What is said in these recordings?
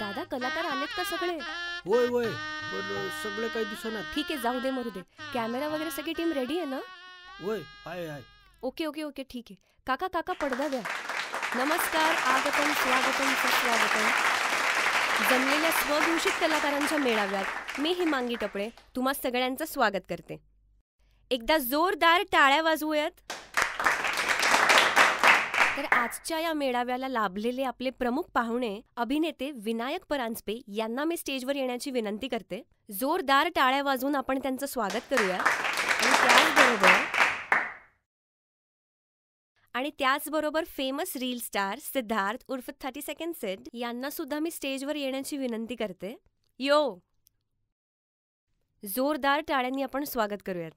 दादा कलाकार आलेत का सगळे होय होय बरं सगळे काही ना ठीक आहे जाऊ दे मरू दे कॅमेरा वगैरे सगळी टीम रेडी आहे ना होय आहे आहे ओके ओके ओके ठीक आहे काका काका पडदा द्या नमस्कार आगतम स्वागतम सुस्वागतम जमलेल्या स्वघोषित कलाकारांच्या मेळाव्यात मी हिमांगी टपळे तुम्हा सगळ्यांचं स्वागत करते एकदा जोरदार टाळ्या वाजवूयात तर आजच्या या मेळाव्याला लाभलेले आपले प्रमुख पाहुणे अभिनेते विनायक परांजपे यांना मी स्टेजवर येण्याची विनंती करते जोरदार टाळ्या वाजवून आपण त्यांचं स्वागत करूया आणि त्याचबरोबर आणि त्याचबरोबर फेमस रील स्टार सिद्धार्थ उर्फ थर्टी सेकंड सेट यांना सुद्धा मी स्टेजवर येण्याची विनंती करते यो जोरदार टाळ्यांनी आपण स्वागत करूयात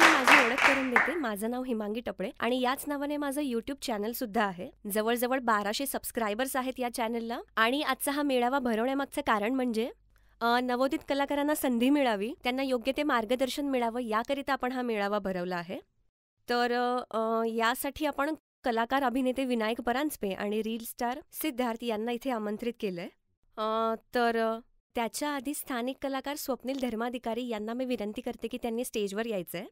मी माझी ओळख करून देते माझं नाव हिमांगी टपळे आणि याच नावाने माझं युट्यूब चॅनल सुद्धा आहे जवळजवळ बाराशे सबस्क्रायबर्स आहेत या चॅनलला आणि आजचा हा मेळावा भरवण्यामागचं कारण म्हणजे नवोदित कलाकारांना संधी मिळावी त्यांना योग्य ते मार्गदर्शन मिळावं याकरिता आपण हा मेळावा भरवला आहे तर यासाठी आपण कलाकार अभिनेते विनायक परांजपे आणि रील स्टार सिद्धार्थ यांना इथे आमंत्रित केलंय तर त्याच्या आधी स्थानिक कलाकार स्वप्नील धर्माधिकारी यांना मी विनंती करते की त्यांनी स्टेजवर यायचं आहे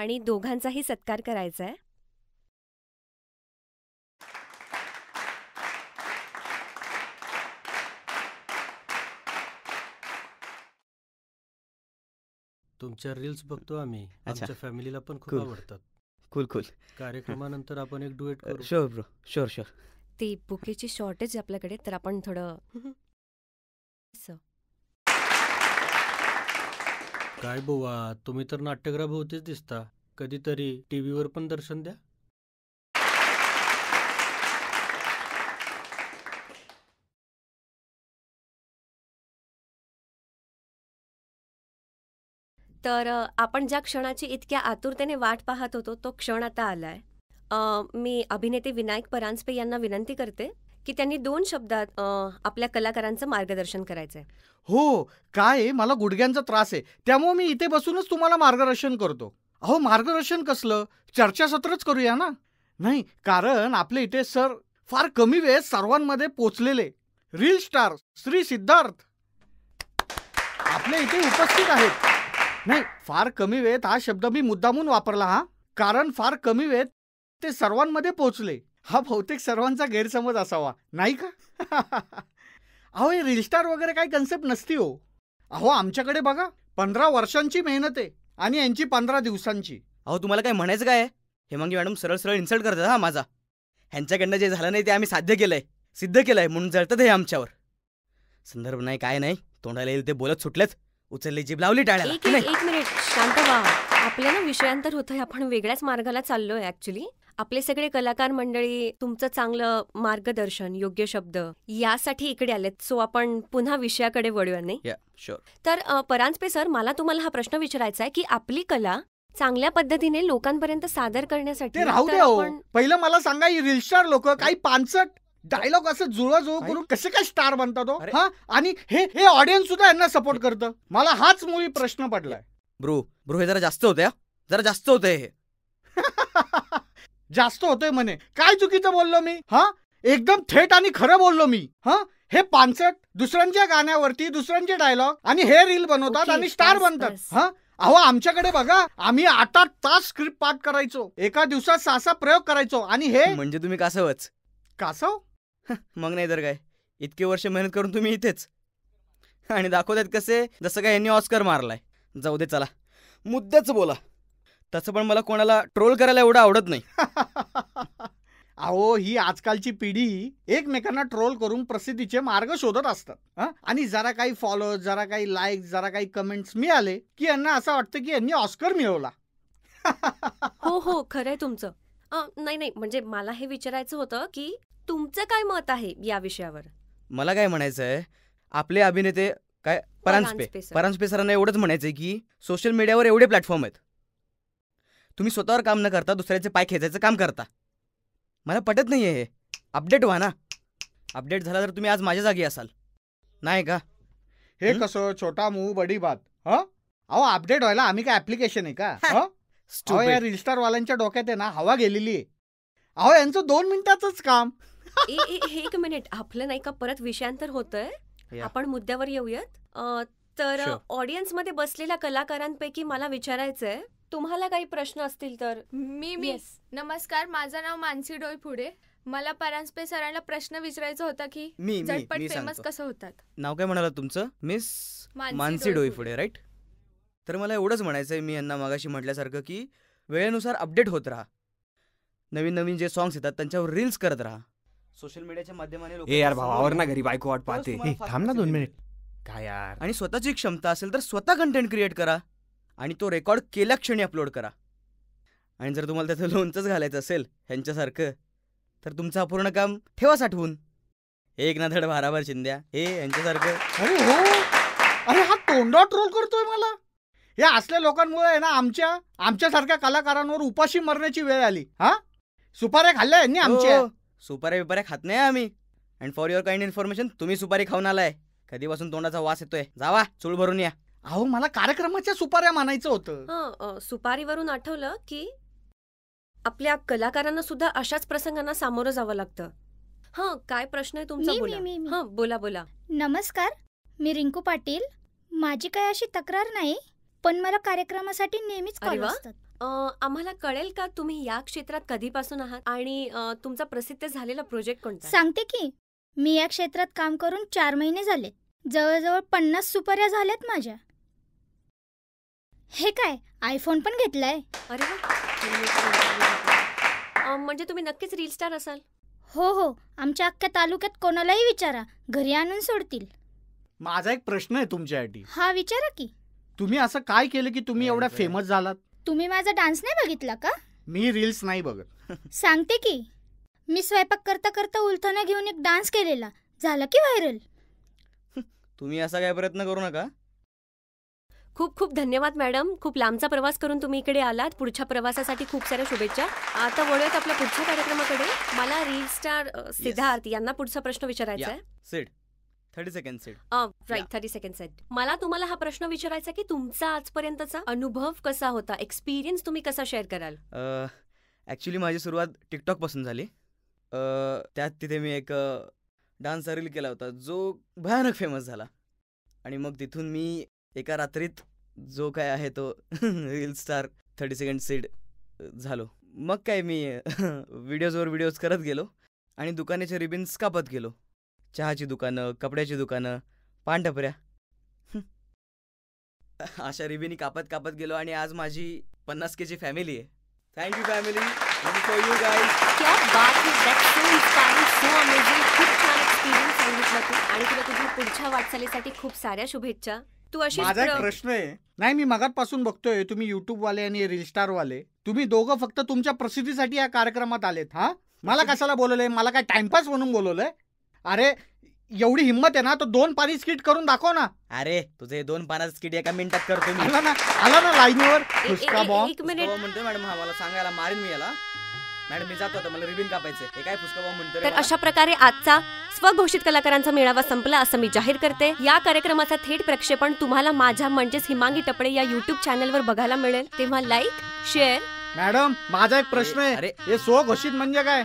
आणि दोघांचाही सत्कार करायचा आहे तुमच्या रील्स बघतो आम्ही आमच्या फॅमिलीला पण खूप आवडतात कुल कुल कार्यक्रमानंतर आपण एक डुएट करू शुअर ब्रो शुअर शुअर ती बुकेची शॉर्टेज आपल्याकडे तर आपण थोडं काय बुवा तुम्ही तर नाट्यगृहाभोवतीच दिसता कधीतरी टीव्हीवर पण दर्शन द्या तर आपण ज्या क्षणाची इतक्या आतुरतेने वाट पाहत होतो तो क्षण आता आलाय मी अभिनेते विनायक परांजपे यांना विनंती करते की त्यांनी दोन शब्दात आपल्या कलाकारांचं मार्गदर्शन करायचंय हो काय मला गुडघ्यांचा त्रास आहे त्यामुळे मी इथे बसूनच तुम्हाला मार्गदर्शन करतो अहो मार्गदर्शन कसलं चर्चासत्रच करूया ना नाही कारण आपले इथे सर फार कमी वेळेत सर्वांमध्ये पोचलेले रील स्टार श्री सिद्धार्थ आपले इथे उपस्थित आहेत नाही फार कमी वेळेत हा शब्द मी मुद्दामून वापरला हा कारण फार कमी वेळेत ते सर्वांमध्ये पोचले हा बहुतेक सर्वांचा गैरसमज असावा नाही का अहो हे रिलस्टार वगैरे काही कन्सेप्ट नसती हो अहो आमच्याकडे बघा पंधरा वर्षांची मेहनत आहे आणि यांची पंधरा दिवसांची अहो तुम्हाला काय म्हणायचं काय हेमांगी मॅडम सरळ सरळ इन्सल्ट करतात हा माझा ह्यांच्याकडनं जे झालं नाही ते आम्ही साध्य केलंय सिद्ध केलंय म्हणून जळतं हे आमच्यावर संदर्भ नाही काय नाही तोंडाला येईल ते बोलत सुटलेत उचलली जीभ लावली टाळ्याला एक मिनिट शांत व्हा आपल्याला विषयांतर होतं आपण वेगळ्याच मार्गाला चाललोय ऍक्च्युली आपले सगळे कलाकार मंडळी तुमचं चांगलं मार्गदर्शन योग्य शब्द यासाठी इकडे आलेत सो आपण पुन्हा विषयाकडे वळूया नाही तर परांजपे सर मला तुम्हाला हा प्रश्न विचारायचा आहे की आपली कला चांगल्या पद्धतीने लोकांपर्यंत सादर करण्यासाठी राहू दे पहिलं मला सांगा रिलस्टार लोक काही पानसट डायलॉग असं जुळवाजुळव करून कसे काय स्टार बनतात हो? आणि हे हे ऑडियन्स सुद्धा यांना सपोर्ट करतं मला हाच मुव्ही प्रश्न पडलाय ब्रो ब्रो हे जरा जास्त होत्या जरा जास्त होतंय हे जास्त होतोय म्हणे काय चुकीचं बोललो मी हा एकदम थेट आणि खरं बोललो मी हा हे पानसट दुसऱ्यांच्या गाण्यावरती दुसऱ्यांचे डायलॉग आणि हे रील बनवतात आणि स्टार बनतात हा अहो आमच्याकडे बघा आम्ही आठ आठ तास स्क्रिप्ट पाठ करायचो एका दिवसात सहा प्रयोग करायचो आणि हे म्हणजे तुम्ही कासवच कासव मग नाही तर काय इतके वर्ष मेहनत करून तुम्ही इथेच आणि दाखवतात कसे जसं काय यांनी ऑस्कर मारलाय जाऊ दे चला मुद्द्याच बोला तसं पण मला कोणाला ट्रोल करायला एवढं आवडत नाही अहो ही आजकालची पिढी एकमेकांना ट्रोल करून प्रसिद्धीचे मार्ग शोधत असतात आणि जरा काही फॉलो जरा काही लाईक जरा काही कमेंट्स मिळाले की यांना असं वाटतं की यांनी ऑस्कर मिळवला हो हो खरंय तुमचं नाही नाही म्हणजे मला हे विचारायचं होतं की तुमचं काय मत आहे या विषयावर मला काय म्हणायचं आहे आपले अभिनेते काय परांजपे परांजपे सरांना एवढंच म्हणायचंय की सोशल मीडियावर एवढे प्लॅटफॉर्म आहेत तुम्ही स्वतःवर काम न करता दुसऱ्याचे पाय खेचायचं काम करता मला पटत नाही आहे हे अपडेट व्हा ना अपडेट झाला तर तुम्ही आज माझ्या जागी असाल नाही का हे कसं छोटा मू बडी बात अहो अपडेट व्हायला आम्ही काय ऍप्लिकेशन आहे का या वाल्यांच्या डोक्यात आहे ना हवा गेलेली आहे अहो यांचं दोन मिनिटाच काम एक मिनिट आपलं नाही का परत विषयांतर होतंय आपण मुद्द्यावर येऊयात तर ऑडियन्स मध्ये बसलेल्या कलाकारांपैकी मला विचारायचंय तुम्हाला काही प्रश्न असतील तर मी मी Yes. नमस्कार माझं नाव मानसी फुडे मला परांजपे सरांना प्रश्न विचारायचा होता की मी झटपट फेमस कसं होतात नाव काय म्हणाला तुमचं मिस मानसी पुढे राईट तर मला एवढंच म्हणायचं मी यांना मागाशी म्हटल्यासारखं की वेळेनुसार अपडेट होत राहा नवीन नवीन जे सॉंग्स येतात त्यांच्यावर रील्स करत राहा सोशल मीडियाच्या माध्यमाने यार भावावर ना घरी बायको वाट पाहते थांब ना दोन मिनिट काय यार आणि स्वतःची क्षमता असेल तर स्वतः कंटेंट क्रिएट करा आणि तो रेकॉर्ड केल्या क्षणी अपलोड करा आणि जर तुम्हाला त्याचं लोनचंच घालायचं असेल ह्यांच्यासारखं तर तुमचं अपूर्ण काम ठेवा साठवून एक ना धड भाराभर शिंद्या हे यांच्यासारखं अरे हो अरे हा तोंडा ट्रोल करतोय मला या असल्या लोकांमुळे आहे ना आमच्या आमच्यासारख्या कलाकारांवर उपाशी मरण्याची वेळ आली हा सुपाऱ्या खाल्ल्या यांनी हो, आमच्या हो. सुपाऱ्या बिपाऱ्या खात नाही आम्ही and for your kind information तुम्ही सुपारी खाऊन आलाय कधीपासून तोंडाचा वास येतोय जावा चूळ भरून या अहो मला कार्यक्रमाच्या सुपाऱ्या मानायचं होतं सुपारीवरून आठवलं की आपल्या कलाकारांना सुद्धा अशाच प्रसंगांना सामोरं जावं लागतं हं काय प्रश्न आहे तुमचा बोला मी बोला बोला नमस्कार मी रिंकू पाटील माझी काय अशी तक्रार नाही पण मला कार्यक्रमासाठी नेहमीच आम्हाला कळेल का तुम्ही या क्षेत्रात कधीपासून आहात आणि तुमचा प्रसिद्ध झालेला प्रोजेक्ट कोणता सांगते की मी या क्षेत्रात काम करून चार महिने झाले जवळजवळ पन्नास सुपाऱ्या झाल्यात माझ्या हे काय आयफोन पण घेतलाय अरे म्हणजे तुम्ही नक्कीच रील स्टार असाल हो हो आमच्या अख्ख्या तालुक्यात कोणालाही विचारा घरी आणून सोडतील माझा एक प्रश्न आहे तुमच्यासाठी हा विचारा की तुम्ही असं काय केलं की तुम्ही एवढ्या फेमस झालात तुम्ही माझा डान्स नाही बघितला का मी रील्स नाही बघत सांगते की मी स्वयंपाक करता करता उलथाना घेऊन एक डान्स केलेला झाला की व्हायरल तुम्ही असा काय प्रयत्न करू नका खूप खूप धन्यवाद मॅडम खूप लांबचा प्रवास करून तुम्ही इकडे आलात पुढच्या प्रवासासाठी खूप साऱ्या शुभेच्छा आता वळूयात आपल्या पुढच्या कार्यक्रमाकडे मला रील स्टार सिद्धार्थ यांना पुढचा प्रश्न विचारायचा आहे set thirty second set right thirty second set मला तुम्हाला हा प्रश्न विचारायचा की तुमचा आजपर्यंतचा अनुभव कसा होता एक्सपिरियन्स तुम्ही कसा शेअर कराल ऍक्च्युली माझी सुरुवात टिकटॉक पासून झाली त्यात तिथे मी एक डान्स रील केला होता जो भयानक फेमस झाला आणि मग तिथून मी एका रात्रीत जो काय आहे तो reel star thirty second seed झालो मग काय मी व्हिडिओजवर व्हिडिओज करत गेलो आणि दुकानाचे रिबिन्स कापत गेलो चहाची दुकानं कपड्याची दुकानं पानटपऱ्या अशा रिबिनी कापत कापत गेलो आणि आज माझी पन्नास केची फॅमिली आहे थँक्यू फॅमिली यू फॅमिली आणि तुला तुझ्या पुढच्या वाटचालीसाठी खूप साऱ्या शुभेच्छा तू अशी माझा प्रश्न आहे नाही मी पासून बघतोय तुम्ही युट्यूब वाले आणि रील स्टार वाले तुम्ही दोघं फक्त तुमच्या प्रसिद्धीसाठी या कार्यक्रमात आलेत हा मला कशाला बोलवलंय मला काय टाइमपास म्हणून बोलवलंय अरे एवढी हिंमत आहे ना तो दोन पाणी स्किट करून दाखव ना अरे तुझे दोन पानाचं स्किट एका मिनिटात करतो आला ना आला ना लाईनीवर एक मिनिट हो, म्हणतोय मॅडम हा सांगायला मारेन मी याला मॅडम मी मला हे काय तर अशा प्रकारे आजचा स्वघोषित कलाकारांचा मेळावा संपला असं मी जाहीर करते या कार्यक्रमाचा थेट प्रक्षेपण तुम्हाला माझ्या म्हणजेच हिमांगी टपडे या युट्यूब चॅनलवर बघायला मिळेल तेव्हा लाईक शेअर मॅडम माझा एक प्रश्न आहे अरे हे स्वघोषित म्हणजे काय